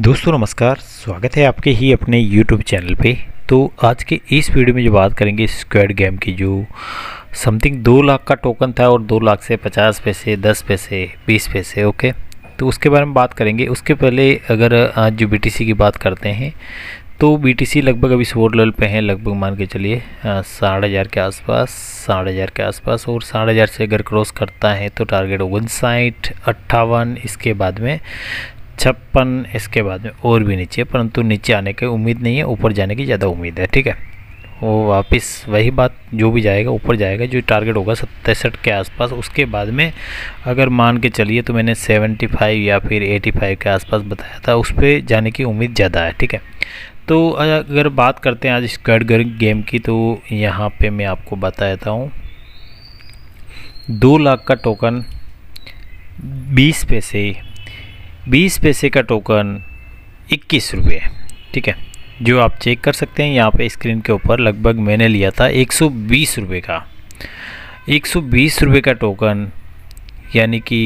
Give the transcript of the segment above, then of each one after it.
दोस्तों नमस्कार स्वागत है आपके ही अपने YouTube चैनल पे तो आज के इस वीडियो में जो बात करेंगे स्क्वाड गेम की जो समथिंग दो लाख का टोकन था और दो लाख से पचास पैसे दस पैसे बीस पैसे ओके तो उसके बारे में बात करेंगे उसके पहले अगर आज जो बी की बात करते हैं तो बी लगभग अभी सपोर्ट लेवल पे हैं लगभग मान के चलिए साढ़े हज़ार के आसपास साढ़े हज़ार के आसपास और साढ़े हज़ार से अगर क्रॉस करता है तो टारगेट उनसाठ अट्ठावन इसके बाद में छप्पन इसके बाद में और भी नीचे परंतु नीचे आने की उम्मीद नहीं है ऊपर जाने की ज़्यादा उम्मीद है ठीक है वो वापस वही बात जो भी जाएगा ऊपर जाएगा जो टारगेट होगा सत्तासठ के आसपास उसके बाद में अगर मान के चलिए तो मैंने 75 या फिर 85 के आसपास बताया था उस पर जाने की उम्मीद ज़्यादा है ठीक है तो अगर बात करते हैं आज स्क्वाड गेम की तो यहाँ पे मैं आपको बताता हूँ दो लाख का टोकन बीस पैसे बीस पैसे का टोकन इक्कीस रुपये ठीक है जो आप चेक कर सकते हैं यहाँ पे स्क्रीन के ऊपर लगभग मैंने लिया था एक सौ बीस रुपये का एक सौ बीस रुपये का टोकन यानी कि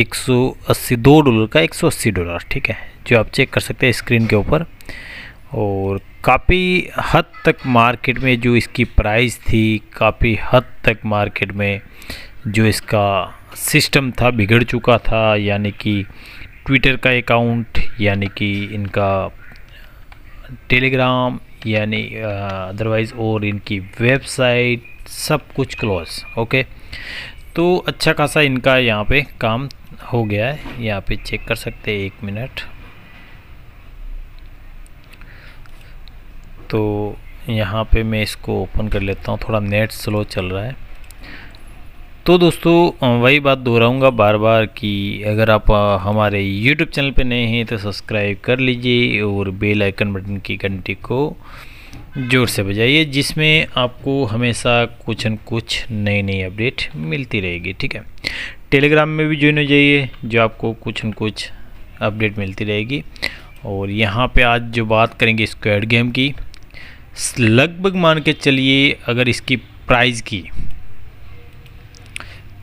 एक सौ अस्सी दो डॉलर का एक सौ अस्सी डॉलर ठीक है जो आप चेक कर सकते हैं स्क्रीन के ऊपर और काफ़ी हद तक मार्केट में जो इसकी प्राइस थी काफ़ी हद तक मार्केट में जो इसका सिस्टम था बिगड़ चुका था यानी कि ट्विटर का अकाउंट यानी कि इनका टेलीग्राम यानी अदरवाइज़ और इनकी वेबसाइट सब कुछ क्लोज ओके तो अच्छा खासा इनका यहाँ पे काम हो गया है यहाँ पे चेक कर सकते हैं एक मिनट तो यहाँ पे मैं इसको ओपन कर लेता हूँ थोड़ा नेट स्लो चल रहा है तो दोस्तों वही बात दोहराऊंगा बार बार कि अगर आप हमारे YouTube चैनल पर नए हैं तो सब्सक्राइब कर लीजिए और बेल आइकन बटन की घंटी को जोर से बजाइए जिसमें आपको हमेशा कुछ न कुछ नई नई अपडेट मिलती रहेगी ठीक है टेलीग्राम में भी ज्वाइन हो जाइए जो आपको कुछ न कुछ अपडेट मिलती रहेगी और यहाँ पे आज जो बात करेंगे स्क्वाड गेम की लगभग मान के चलिए अगर इसकी प्राइस की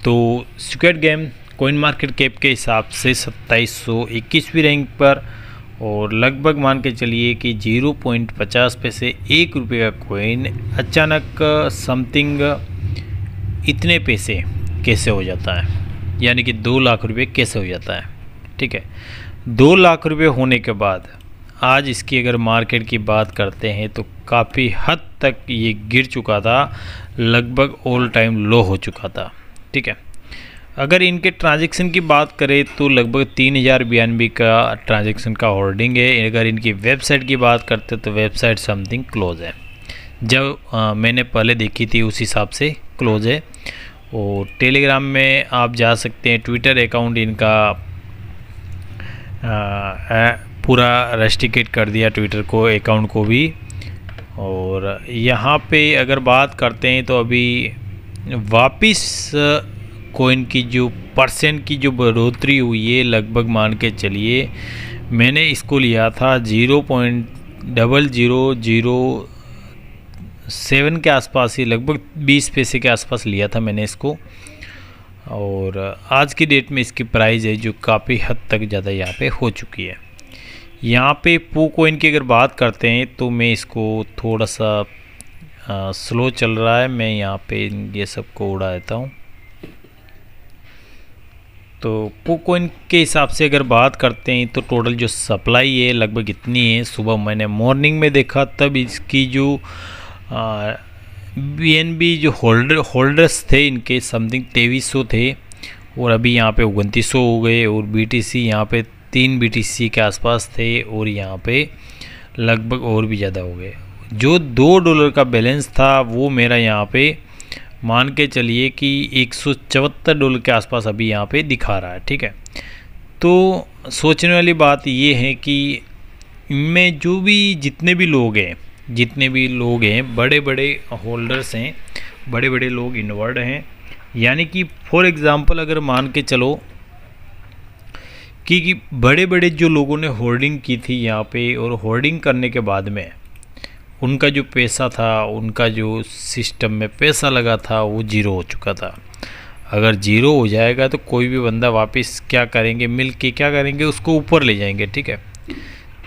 तो squad game coin market cap के हिसाब से सत्ताईस सौ इक्कीसवीं रैंक पर और लगभग मान के चलिए कि जीरो पॉइंट पचास पैसे एक रुपये का कोइन अचानक समथिंग इतने पैसे कैसे हो जाता है यानी कि दो लाख रुपए कैसे हो जाता है ठीक है दो लाख रुपए होने के बाद आज इसकी अगर मार्केट की बात करते हैं तो काफ़ी हद तक ये गिर चुका था लगभग ऑल टाइम लो हो चुका था ठीक है अगर इनके ट्रांजैक्शन की बात करें तो लगभग तीन हज़ार बी का ट्रांजैक्शन का होल्डिंग है अगर इनकी वेबसाइट की बात करते तो वेबसाइट समथिंग क्लोज है जब आ, मैंने पहले देखी थी उस हिसाब से क्लोज है और टेलीग्राम में आप जा सकते हैं ट्विटर अकाउंट इनका आ, पूरा रेस्टिकेट कर दिया ट्विटर को अकाउंट को भी और यहाँ पे अगर बात करते हैं तो अभी वापिस कोइन की जो परसेंट की जो बढ़ोतरी हुई है लगभग मान के चलिए मैंने इसको लिया था zero point double zero zero seven के आसपास ही लगभग बीस पैसे के आसपास लिया था मैंने इसको और आज की डेट में इसकी प्राइस है जो काफ़ी हद तक ज़्यादा यहाँ पे हो चुकी है यहाँ पे पू कोइन की अगर बात करते हैं तो मैं इसको थोड़ा सा आ, स्लो चल रहा है मैं यहाँ पे ये सब को उड़ा देता हूँ तो कोकोइन के हिसाब से अगर बात करते हैं तो टोटल जो सप्लाई है लगभग इतनी है सुबह मैंने मॉर्निंग में देखा तब इसकी जो बी जो होल्डर होल्डर्स थे इनके समथिंग तेईस थे और अभी यहाँ पे उनतीस हो गए और बी टी सी यहाँ पर तीन बी टी सी के आसपास थे और यहाँ पे लगभग और भी ज़्यादा हो गए जो दो डॉलर का बैलेंस था वो मेरा यहाँ पे मान के चलिए कि एक डॉलर के आसपास अभी यहाँ पे दिखा रहा है ठीक है तो सोचने वाली बात ये है कि इनमें जो भी जितने भी लोग हैं जितने भी लोग हैं बड़े बड़े होल्डर्स हैं बड़े बड़े लोग इन्वर्ड हैं यानी कि फॉर एग्ज़ाम्पल अगर मान के चलो कि, कि बड़े बड़े जो लोगों ने होर्डिंग की थी यहाँ पे और होर्डिंग करने के बाद में उनका जो पैसा था उनका जो सिस्टम में पैसा लगा था वो ज़ीरो हो चुका था अगर ज़ीरो हो जाएगा तो कोई भी बंदा वापस क्या करेंगे मिल के क्या करेंगे उसको ऊपर ले जाएंगे ठीक है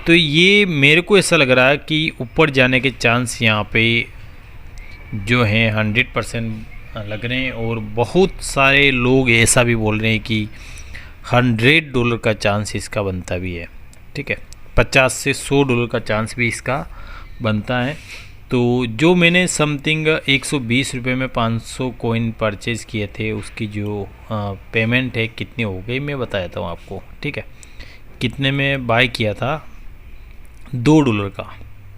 तो ये मेरे को ऐसा लग रहा है कि ऊपर जाने के चांस यहाँ पे जो हैं हंड्रेड परसेंट लग रहे हैं और बहुत सारे लोग ऐसा भी बोल रहे हैं कि हंड्रेड डॉलर का चांस इसका बनता भी है ठीक है पचास से सौ डॉलर का चांस भी इसका बनता है तो जो मैंने समथिंग एक सौ में 500 कोइन परचेज़ किए थे उसकी जो पेमेंट है कितनी हो गई मैं बताया था आपको ठीक है कितने में बाय किया था दो डॉलर का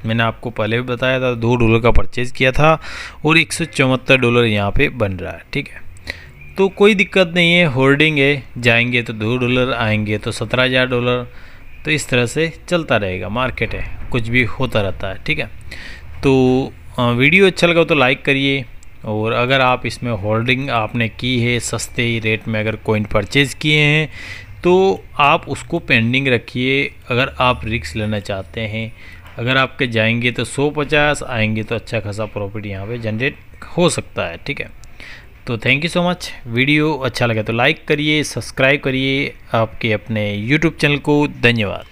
मैंने आपको पहले भी बताया था दो डॉलर का परचेज़ किया था और एक सौ चौहत्तर डॉलर यहाँ पे बन रहा है ठीक है तो कोई दिक्कत नहीं है होर्डिंग है जाएंगे तो दो डॉलर आएंगे तो सत्रह हज़ार डॉलर तो इस तरह से चलता रहेगा मार्केट है कुछ भी होता रहता है ठीक है तो वीडियो अच्छा लगा तो लाइक करिए और अगर आप इसमें होल्डिंग आपने की है सस्ते रेट में अगर कोइन परचेज़ किए हैं तो आप उसको पेंडिंग रखिए अगर आप रिक्स लेना चाहते हैं अगर आपके जाएंगे तो 150 आएंगे तो अच्छा खासा प्रॉफिट यहाँ पे जनरेट हो सकता है ठीक है तो thank you so much video अच्छा लगे तो लाइक करिए सब्सक्राइब करिए आपके अपने यूट्यूब चैनल को धन्यवाद